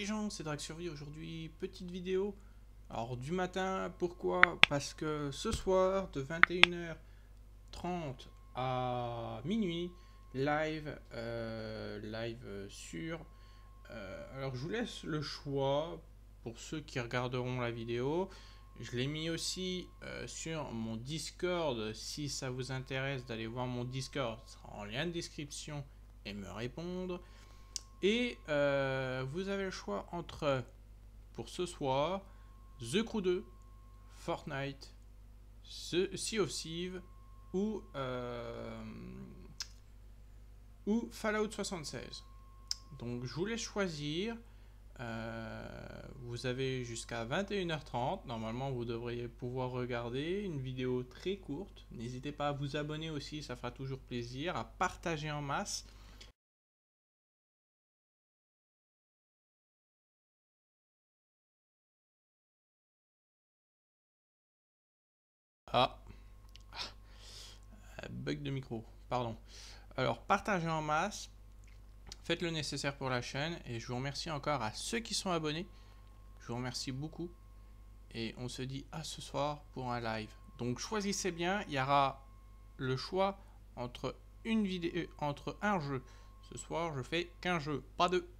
les gens, c'est Drag Survie aujourd'hui, petite vidéo. Alors du matin, pourquoi Parce que ce soir, de 21h30 à minuit, live, euh, live sur... Euh, alors je vous laisse le choix pour ceux qui regarderont la vidéo. Je l'ai mis aussi euh, sur mon Discord, si ça vous intéresse d'aller voir mon Discord, sera en lien de description et me répondre. Et euh, vous avez le choix entre, pour ce soir, The Crew 2, Fortnite, The Sea of Thieves ou, euh, ou Fallout 76. Donc je vous laisse choisir. Euh, vous avez jusqu'à 21h30. Normalement, vous devriez pouvoir regarder une vidéo très courte. N'hésitez pas à vous abonner aussi, ça fera toujours plaisir, à partager en masse. Ah. ah. Bug de micro, pardon. Alors, partagez en masse. Faites le nécessaire pour la chaîne. Et je vous remercie encore à ceux qui sont abonnés. Je vous remercie beaucoup. Et on se dit à ce soir pour un live. Donc, choisissez bien. Il y aura le choix entre, une vidéo, entre un jeu. Ce soir, je fais qu'un jeu, pas deux.